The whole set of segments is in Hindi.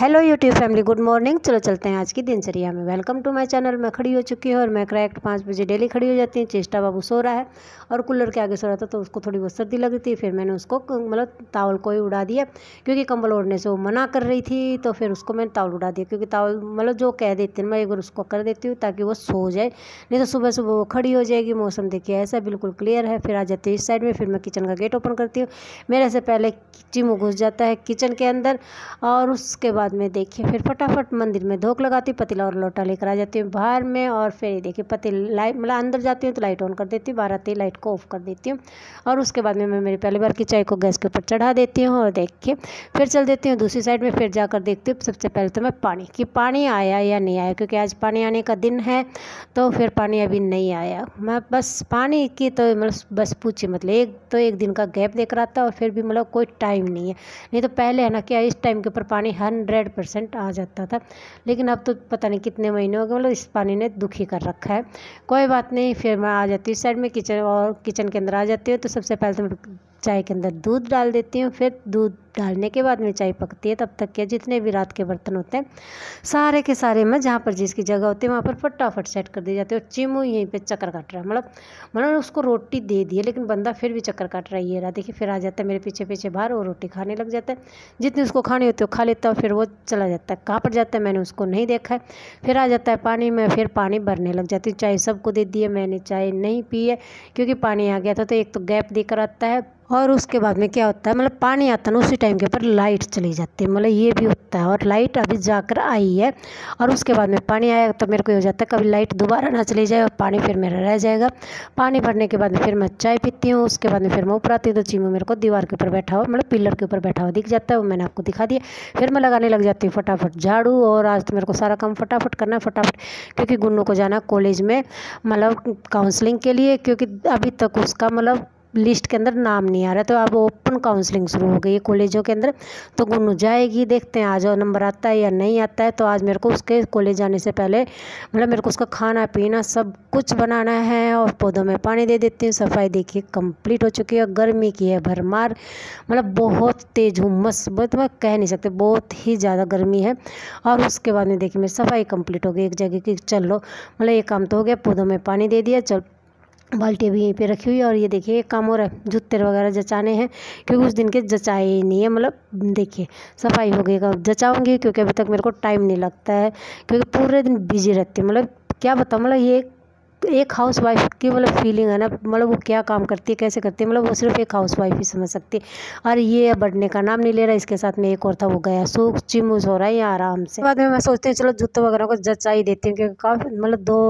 hello YouTube family good morning चलो चलते हैं आज की दिनचर्या में वेलकम टू माय चैनल मैं खड़ी हो चुकी हूँ और मैं करेक्ट पाँच बजे डेली खड़ी हो जाती हूँ चेष्टा बाबू सो रहा है और कूलर के आगे सो रहा था तो उसको थोड़ी बहुत सर्दी लगती थी फिर मैंने उसको मतलब तावल को ही उड़ा दिया क्योंकि कंबल ओढ़ने से वो मना कर रही थी तो फिर उसको मैंने तावल उड़ा दिया क्योंकि तावल मतलब जो कह देते हैं मैं एक बार उसको कर देती हूँ ताकि वो सो जाए नहीं तो सुबह सुबह वो खड़ी हो जाएगी मौसम देखिए ऐसा बिल्कुल क्लियर है फिर आ जाती है इस साइड में फिर मैं किचन का गेट ओपन करती हूँ मेरे से पहले चिमू घुस जाता है किचन के अंदर और उसके बाद बाद में देखिए फिर फटाफट मंदिर में धोख लगाती हूँ पतीला और लोटा लेकर आ जाती हूँ बाहर में और फिर देखिए पति लाइट मतलब अंदर जाती हूँ तो लाइट ऑन कर देती हूँ बाहर आती लाइट को ऑफ कर देती हूँ और उसके बाद में मैं मेरी पहली बार की चाय को गैस के ऊपर चढ़ा देती हूँ और देख के फिर चल देती हूँ दूसरी साइड में फिर जाकर देखती हूँ सबसे पहले तो मैं पानी कि पानी आया या नहीं आया क्योंकि आज पानी आने का दिन है तो फिर पानी अभी नहीं आया मैं बस पानी की तो मतलब बस पूछी मतलब एक तो एक दिन का गैप देख रहा था और फिर भी मतलब कोई टाइम नहीं है नहीं तो पहले है ना क्या इस टाइम के ऊपर पानी हंड्रेड हंड्रेड परसेंट आ जाता था लेकिन अब तो पता नहीं कितने महीने हो गए मतलब इस पानी ने दुखी कर रखा है कोई बात नहीं फिर मैं आ जाती हूँ साइड में किचन और किचन के अंदर आ जाती हूँ तो सबसे पहले तो चाय के अंदर दूध डाल देती हूँ फिर दूध डालने के बाद में चाय पकती है तब तक के जितने भी रात के बर्तन होते हैं सारे के सारे में जहाँ पर जिसकी जगह होती है वहाँ पर फटाफट सेट कर दिए जाते हैं और चिमू यहीं पे चक्कर काट रहा है मतलब मतलब उसको रोटी दे दी है लेकिन बंदा फिर भी चक्कर काट रहा है ये रहा देखिए फिर आ जाता है मेरे पीछे पीछे बाहर और रोटी खाने लग जाता है जितनी उसको खानी होती है खा लेता है फिर वो चला जाता है कहाँ पर जाता है मैंने उसको नहीं देखा है फिर आ जाता है पानी में फिर पानी भरने लग जाती है चाय सबको दे दी है मैंने चाय नहीं पी है क्योंकि पानी आ गया था तो एक तो गैप देकर आता है और उसके बाद में क्या होता है मतलब पानी आता ना उसी टाइम के ऊपर लाइट चली जाती है मतलब ये भी होता है और लाइट अभी जाकर आई है और उसके बाद में पानी आया तो मेरे को हो जाता है कभी लाइट दोबारा ना चली जाए और पानी फिर मेरा रह जाएगा पानी भरने के बाद में फिर मैं चाय पीती हूँ उसके बाद में फिर मैं ऊपर आती हूँ तो चीमू मेरे को दीवार के ऊपर बैठा हुआ मतलब पिलर के ऊपर बैठा हुआ दिख जाता है वो मैंने आपको दिखा दिया फिर मैं लगाने लग जाती हूँ फटाफट झाड़ू और आज तो मेरे को सारा काम फटाफट करना है फटाफट क्योंकि गुन्नू को जाना कॉलेज में मतलब काउंसलिंग के लिए क्योंकि अभी तक उसका मतलब लिस्ट के अंदर नाम नहीं आ रहा तो अब ओपन काउंसलिंग शुरू हो गई है कॉलेजों के अंदर तो गुनू जाएगी देखते हैं आज और नंबर आता है या नहीं आता है तो आज मेरे को उसके कॉलेज जाने से पहले मतलब मेरे को उसका खाना पीना सब कुछ बनाना है और पौधों में पानी दे देती हूँ सफाई देखिए कंप्लीट हो चुकी है गर्मी की है भरमार मतलब बहुत तेज़ हुमस बहुत मैं कह नहीं सकते बहुत ही ज़्यादा गर्मी है और उसके बाद में देखिए मेरी सफाई कंप्लीट हो गई एक जगह की चलो मतलब ये काम तो हो गया पौधों में पानी दे दिया चल बाल्टी भी यहीं पे रखी हुई है और ये देखिए ये काम हो रहा है जूते वगैरह जचाने हैं क्योंकि उस दिन के जचाए ही नहीं है मतलब देखिए सफाई हो गई कब जचाऊँगी क्योंकि अभी तक मेरे को टाइम नहीं लगता है क्योंकि पूरे दिन बिजी रहती है मतलब क्या बताऊँ मतलब ये एक हाउस वाइफ की मतलब फीलिंग है ना मतलब वो क्या काम करती है कैसे करती है मतलब वो सिर्फ एक हाउस वाइफ ही समझ सकती है और ये बढ़ने का नाम नहीं ले रहा इसके साथ में एक और था वो गया सो चिमूस हो रहा है यहाँ आराम से बाद में मैं सोचती हूँ चलो जूते वगैरह को जचाई देती हूँ क्योंकि काफ़ी मतलब दो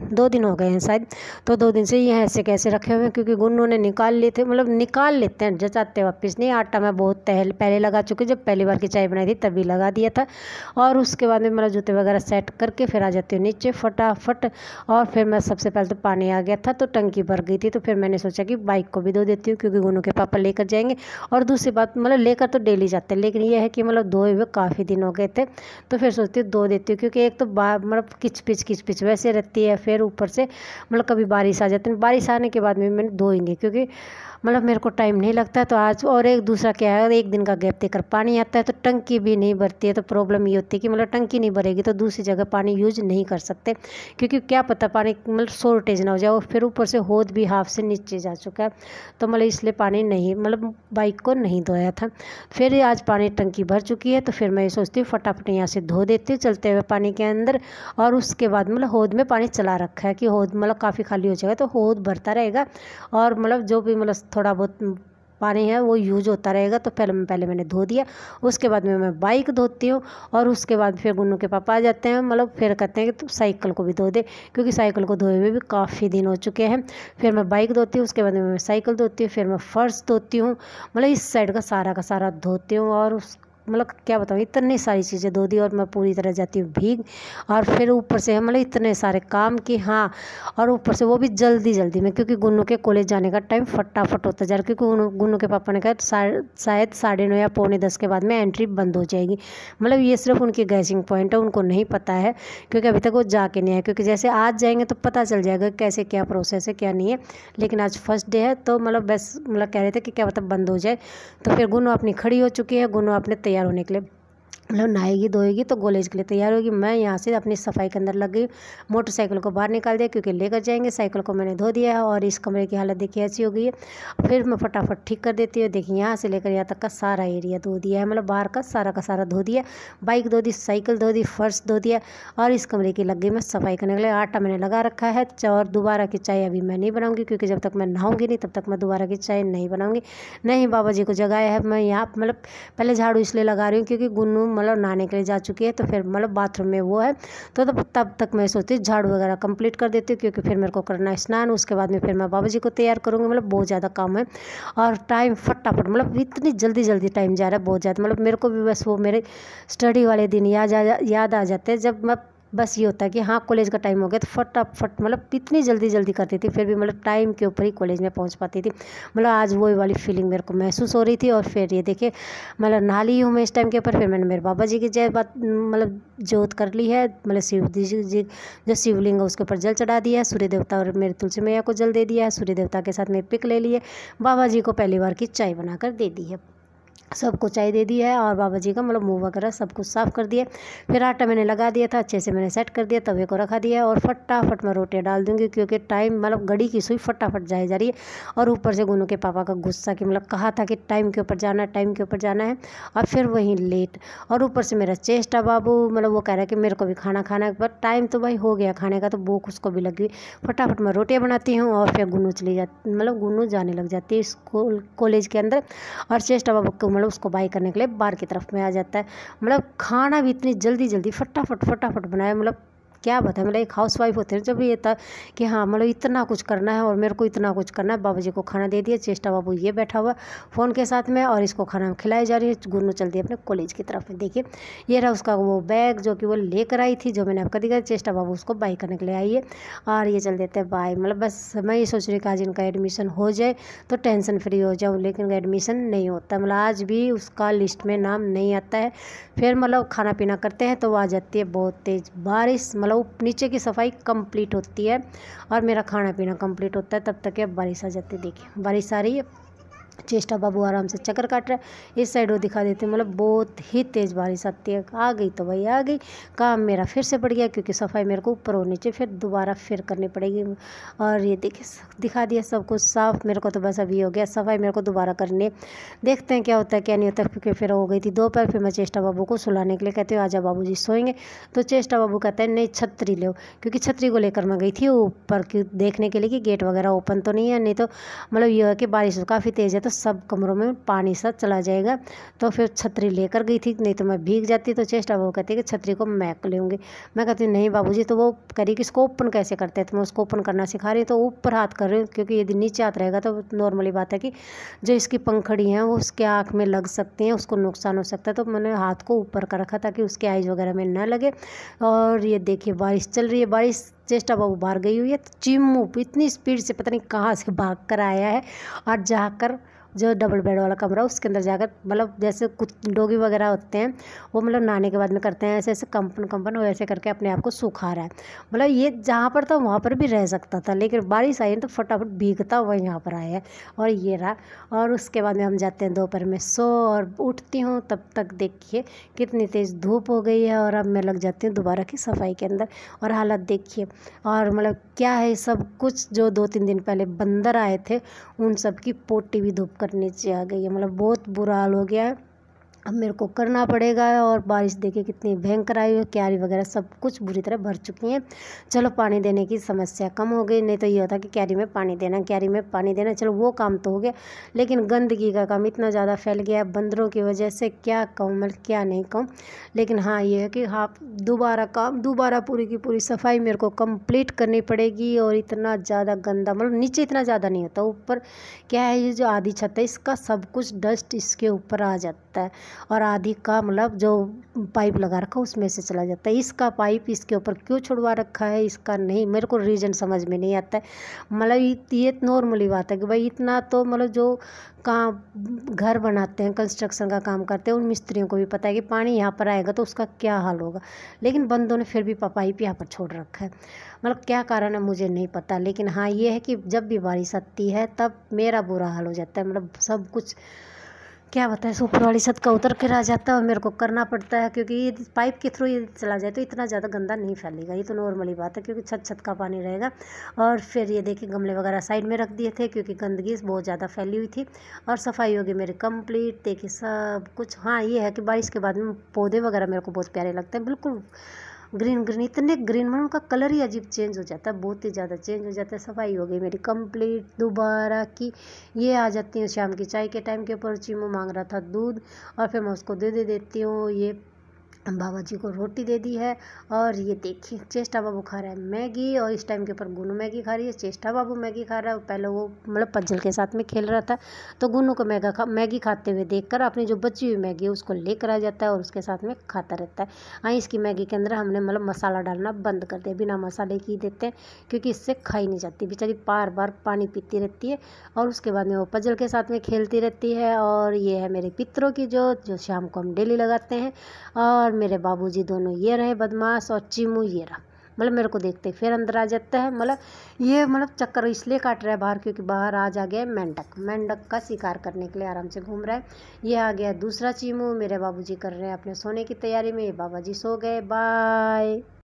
दो दिन हो गए हैं शायद तो दो दिन से ये ऐसे कैसे रखे हुए हैं क्योंकि गुण उन्होंने निकाल लिए थे मतलब निकाल लेते हैं जचाते वापस नहीं आटा मैं बहुत तहल पहले लगा चुकी जब पहली बार की चाय बनाई थी तभी लगा दिया था और उसके बाद में मेरा जूते वगैरह सेट करके फिर आ जाती हूँ नीचे फटाफट और फिर मैं सबसे पहले तो पानी आ गया था तो टंकी भर गई थी तो फिर मैंने सोचा कि बाइक को भी दो देती हूँ क्योंकि गुनू के पापा लेकर जाएंगे और दूसरी बात मतलब लेकर तो डेली जाते हैं लेकिन यह है कि मतलब धोए हुए काफ़ी दिन हो गए थे तो फिर सोचती हूँ दो देती हूँ क्योंकि एक तो मतलब किचपिच किचपिच वैसे रहती है फिर फिर ऊपर से मतलब कभी बारिश आ जाती है बारिश आने के बाद में मैंने धोएंगे क्योंकि मतलब मेरे को टाइम नहीं लगता तो आज और एक दूसरा क्या है एक दिन का गैप देकर पानी आता है तो टंकी भी नहीं भरती है तो प्रॉब्लम ये होती है कि मतलब टंकी नहीं भरेगी तो दूसरी जगह पानी यूज नहीं कर सकते क्योंकि क्या पता पानी मतलब शॉर्टेज ना हो जाए और फिर ऊपर से होद भी हाफ से नीचे जा चुका है तो मतलब इसलिए पानी नहीं मतलब बाइक को नहीं धोया था फिर आज पानी टंकी भर चुकी है तो फिर मैं ये सोचती हूँ फटाफट यहाँ से धो देती हूँ चलते हुए पानी के अंदर और उसके बाद मतलब होद में पानी चला रखा है कि होद मतलब काफ़ी खाली हो जाएगा तो होद भरता रहेगा और मतलब जो भी मतलब थोड़ा बहुत पानी है वो यूज होता रहेगा तो पहले मैं पहले मैंने धो दिया उसके बाद में मैं बाइक धोती हूँ और उसके बाद फिर गुन्नू के पापा आ जाते हैं मतलब फिर कहते हैं कि तो साइकिल को भी धो दे क्योंकि साइकिल को धोए हुए भी काफ़ी दिन हो चुके हैं फिर मैं बाइक धोती हूँ उसके बाद में मैं साइकिल धोती हूँ फिर मैं फ़र्श धोती हूँ मतलब इस साइड का सारा का सारा धोती हूँ और उस मतलब क्या बताऊँ इतनी सारी चीज़ें दो दी और मैं पूरी तरह जाती हूँ भीग और फिर ऊपर से मतलब इतने सारे काम कि हाँ और ऊपर से वो भी जल्दी जल्दी में क्योंकि गुन्नू के कॉलेज जाने का टाइम फटाफट होता जा रहा क्योंकि गुन्नू के पापा ने कहा शायद सा, साढ़े नौ या पौने दस के बाद में एंट्री बंद हो जाएगी मतलब ये सिर्फ उनकी गैसिंग पॉइंट है उनको नहीं पता है क्योंकि अभी तक वो जाके नहीं आए क्योंकि जैसे आज जाएंगे तो पता चल जाएगा कैसे क्या प्रोसेस है क्या नहीं है लेकिन आज फर्स्ट डे है तो मतलब बस मतलब कह रहे थे कि क्या मतलब बंद हो जाए तो फिर गुन्नू अपनी खड़ी हो चुकी है गुन्नू अपने तैयार होने के लिए मतलब नहाएगी धोएगी तो कॉलेज के लिए तैयार होगी मैं यहाँ से अपनी सफाई के अंदर लग गई मोटरसाइकिल को बाहर निकाल दिया क्योंकि लेकर जाएंगे साइकिल को मैंने धो दिया है और इस कमरे की हालत देखिए ऐसी हो गई है फिर मैं फटाफट ठीक कर देती हूँ देखिए यहाँ से लेकर यहाँ तक का सारा एरिया धो दिया है मतलब बाहर का सारा का सारा धो दिया बाइक धो दी साइकिल धो दी फर्श धो दिया और इस कमरे की लग गई मैं सफाई करने के लिए आटा मैंने लगा रखा है और दोबारा की चाय अभी मैं नहीं बनाऊँगी क्योंकि जब तक मैं नहाऊँगी नहीं तब तक मैं दोबारा की चाय नहीं बनाऊँगी नहीं बाबा जी को जगाया है मैं यहाँ मतलब पहले झाड़ू इसलिए लगा रही हूँ क्योंकि गुनू मतलब नहाने के लिए जा चुकी है तो फिर मतलब बाथरूम में वो है तो तब तब तक मैं सोचती हूँ झाड़ू वगैरह कंप्लीट कर देती हूँ क्योंकि फिर मेरे को करना है स्नान उसके बाद में फिर मैं बाबा जी को तैयार करूँगी मतलब बहुत ज़्यादा काम है और टाइम फटाफट मतलब इतनी जल्दी जल्दी टाइम जा रहा है बहुत ज़्यादा मतलब मेरे को भी बस वो मेरे स्टडी वाले दिन याद आ याद आ जाते हैं जब मैं बस ये होता है कि हाँ कॉलेज का टाइम हो गया तो फटाफट मतलब इतनी जल्दी जल्दी करती थी फिर भी मतलब टाइम के ऊपर ही कॉलेज में पहुंच पाती थी मतलब आज वही वाली फीलिंग मेरे को महसूस हो रही थी और फिर ये देखिए मतलब नहा ली हूँ मैं इस टाइम के ऊपर फिर मैंने मेरे बाबा जी की जय बात मतलब जोत कर ली है मतलब शिव जी जो शिवलिंग है उसके ऊपर जल चढ़ा दिया है सूर्य देवता और मेरे तुलसी मैया को जल दे दिया है सूर्य देवता के साथ मैं पिक ले लिए बाबा जी को पहली बार की चाय बनाकर दे दी है सब कुछ कुचाई दे दी है और बाबा जी का मतलब मुंह वगैरह सब कुछ साफ़ कर दिया फिर आटा मैंने लगा दिया था अच्छे से मैंने सेट कर दिया तवे को रखा दिया और फटाफट मैं रोटियाँ डाल दूँगी क्योंकि टाइम मतलब घड़ी की सुई फटाफट जाए जा रही है और ऊपर से गुनू के पापा का गुस्सा कि मतलब कहा था कि टाइम के ऊपर जाना है टाइम के ऊपर जाना है और फिर वहीं लेट और ऊपर से मेरा चेष्टा बाबू मतलब वो कह रहा है कि मेरे को भी खाना खाना है टाइम तो भाई हो गया खाने का तो भूख उसको भी लगी फटाफट मैं रोटियाँ बनाती हूँ और फिर गुनू चली जाती मतलब गुनू जाने लग जाती है स्कूल कॉलेज के अंदर और चेष्टा बाबू को मतलब उसको बाई करने के लिए बाहर की तरफ में आ जाता है मतलब खाना भी इतनी जल्दी जल्दी फटाफट फटाफट बनाया मतलब क्या है मतलब एक हाउस वाइफ होते हैं जब ये था कि हाँ मतलब इतना कुछ करना है और मेरे को इतना कुछ करना है बाबा जी को खाना दे दिया चेष्टा बाबू ये बैठा हुआ फ़ोन के साथ में और इसको खाना खिलाई जा रही है गुनू चल दी अपने कॉलेज की तरफ में देखिए ये रहा उसका वो बैग जो कि वो लेकर आई थी जो मैंने आपका दिखाया चेष्टा बाबू उसको बाई करने के लिए आई है और ये चल देते हैं बाई मतलब बस मैं ये सोच रही कि आज इनका एडमिशन हो जाए तो टेंशन फ्री हो जाऊँ लेकिन एडमिशन नहीं होता मतलब आज भी उसका लिस्ट में नाम नहीं आता है फिर मतलब खाना पीना करते हैं तो आ जाती है बहुत तेज़ बारिश मतलब मतलब नीचे की सफाई कंप्लीट होती है और मेरा खाना पीना कंप्लीट होता है तब तक ये बारिश आ जाती देखिए बारिश आ रही है चेष्टा बाबू आराम से चक्कर काट रहा है इस साइड वो दिखा देते हैं मतलब बहुत ही तेज़ बारिश आती है आ गई तो भाई आ गई काम मेरा फिर से बढ़ गया क्योंकि सफाई मेरे को ऊपर और नीचे फिर दोबारा फिर करनी पड़ेगी और ये देखिए दिखा दिया सब कुछ साफ मेरे को तो बस अभी हो गया सफाई मेरे को दोबारा करनी देखते हैं क्या होता है क्या नहीं होता क्योंकि फिर हो गई थी दोपहर फिर मैं चेष्टा बाबू को सुलाने के लिए कहती हूँ आजा बाबू जी सोएंगे तो चेष्टा बाबू कहते हैं नहीं छतरी लो क्योंकि छतरी को लेकर मैं गई थी ऊपर देखने के लिए कि गेट वगैरह ओपन तो नहीं है नहीं तो मतलब ये है कि बारिश तो काफ़ी तेज़ है तो तो सब कमरों में पानी सा चला जाएगा तो फिर छतरी लेकर गई थी नहीं तो मैं भीग जाती तो चेष्टा वो कहती कि छतरी को मैं लूँगी मैं कहती हूँ नहीं बाबू तो वो करी कि इसको ओपन कैसे करते हैं तो मैं उसको ओपन करना सिखा रही हूँ तो ऊपर हाथ कर रही हूँ क्योंकि यदि नीचे हाथ रहेगा तो नॉर्मली बात है कि जो इसकी पंखड़ी हैं वो उसके आँख में लग सकती हैं उसको नुकसान हो सकता है तो मैंने हाथ को ऊपर कर रखा ताकि उसके आइज़ वगैरह में ना लगे और ये देखिए बारिश चल रही है बारिश चेष्टा बाबू बाहर गई हुई है तो चिमू इतनी स्पीड से पता नहीं कहाँ से भाग कर आया है और जाकर जो डबल बेड वाला कमरा उसके अंदर जाकर मतलब जैसे कुछ डोगी वगैरह होते हैं वो मतलब नहाने के बाद में करते हैं ऐसे ऐसे कंपन कंपन वो ऐसे करके अपने आप को सुखा रहा है मतलब ये जहाँ पर था वहाँ पर भी रह सकता था लेकिन बारिश आई तो फटाफट भीगता हुआ यहाँ पर आया और ये रहा और उसके बाद में हम जाते हैं दोपहर में सो और उठती हूँ तब तक देखिए कितनी तेज़ धूप हो गई है और अब मैं लग जाती हूँ दोबारा की सफाई के अंदर और हालत देखिए और मतलब क्या है सब कुछ जो दो तीन दिन पहले बंदर आए थे उन सब की पोटी भी धूप करने से आ गई है मतलब बहुत बुरा हाल हो गया अब मेरे को करना पड़ेगा और बारिश देखिए कितनी भयंकर आई हुई क्यारी वगैरह सब कुछ बुरी तरह भर चुकी हैं चलो पानी देने की समस्या कम हो गई नहीं तो ये होता कि क्यारी में पानी देना क्यारी में पानी देना चलो वो काम तो हो गया लेकिन गंदगी का काम इतना ज़्यादा फैल गया बंदरों की वजह से क्या कहूँ मैं क्या नहीं कहूँ लेकिन हाँ ये है कि हाँ दोबारा काम दोबारा पूरी की पूरी सफाई मेरे को कम्प्लीट करनी पड़ेगी और इतना ज़्यादा गंदा मतलब नीचे इतना ज़्यादा नहीं होता ऊपर क्या है ये जो आधी छत है इसका सब कुछ डस्ट इसके ऊपर आ जाता है और आधी का मतलब जो पाइप लगा रखा उसमें से चला जाता है इसका पाइप इसके ऊपर क्यों छुड़वा रखा है इसका नहीं मेरे को रीज़न समझ में नहीं आता है मतलब ये नॉर्मली बात है कि भाई इतना तो मतलब जो काम घर बनाते हैं कंस्ट्रक्शन का काम करते हैं उन मिस्त्रियों को भी पता है कि पानी यहाँ पर आएगा तो उसका क्या हाल होगा लेकिन बंदों ने फिर भी पाइप यहाँ पर छोड़ रखा है मतलब क्या कारण है मुझे नहीं पता लेकिन हाँ ये है कि जब भी बारिश आती है तब मेरा बुरा हाल हो जाता है मतलब सब कुछ क्या बताएं सुपर वाली छत का उतर कर आ जाता है और मेरे को करना पड़ता है क्योंकि ये पाइप के थ्रू ये चला जाए तो इतना ज़्यादा गंदा नहीं फैलेगा ये तो नॉर्मली बात है क्योंकि छत छत का पानी रहेगा और फिर ये देखिए गमले वगैरह साइड में रख दिए थे क्योंकि गंदगी बहुत ज़्यादा फैली हुई थी और सफाई होगी मेरी कंप्लीट देखिए सब कुछ हाँ ये है कि बारिश के बाद में पौधे वगैरह मेरे को बहुत प्यारे लगते हैं बिल्कुल ग्रीन ग्रीन इतने ग्रीन में उनका कलर ही अजीब चेंज हो जाता है बहुत ही ज़्यादा चेंज हो जाता है सफाई हो गई मेरी कंप्लीट दोबारा की ये आ जाती हूँ शाम की चाय के टाइम के ऊपर चीमू मांग रहा था दूध और फिर मैं उसको दे दे देती हूँ ये बाबा जी को रोटी दे दी है और ये देखिए चेष्टा बाबू खा रहा है मैगी और इस टाइम के ऊपर गुनू मैगी खा रही है चेष्टा बाबू मैगी खा रहा है पहले वो मतलब पजल के साथ में खेल रहा था तो गुनू को मैगा खा मैगी खाते हुए देखकर अपनी जो बची हुई मैगी है उसको लेकर आ जाता है और उसके साथ में खाता रहता है हाँ इसकी मैगी के अंदर हमने मतलब मसाला डालना बंद कर दिया बिना मसाले की देते हैं क्योंकि इससे खाई नहीं जाती बेचारी बार बार पानी पीती रहती है और उसके बाद में वो पजल के साथ में खेलती रहती है और ये है मेरे पितरों की जो जो शाम को हम डेली लगाते हैं और और मेरे बाबूजी दोनों ये रहे बदमाश और चीमू ये रहा मतलब मेरे को देखते फिर अंदर आ जाते हैं मतलब ये मतलब चक्कर इसलिए काट रहा है बाहर क्योंकि बाहर आज आ गया है मेंढक मेंढक का शिकार करने के लिए आराम से घूम रहा है ये आ गया दूसरा चीमू मेरे बाबूजी कर रहे हैं अपने सोने की तैयारी में ये बाबा जी सो गए बाय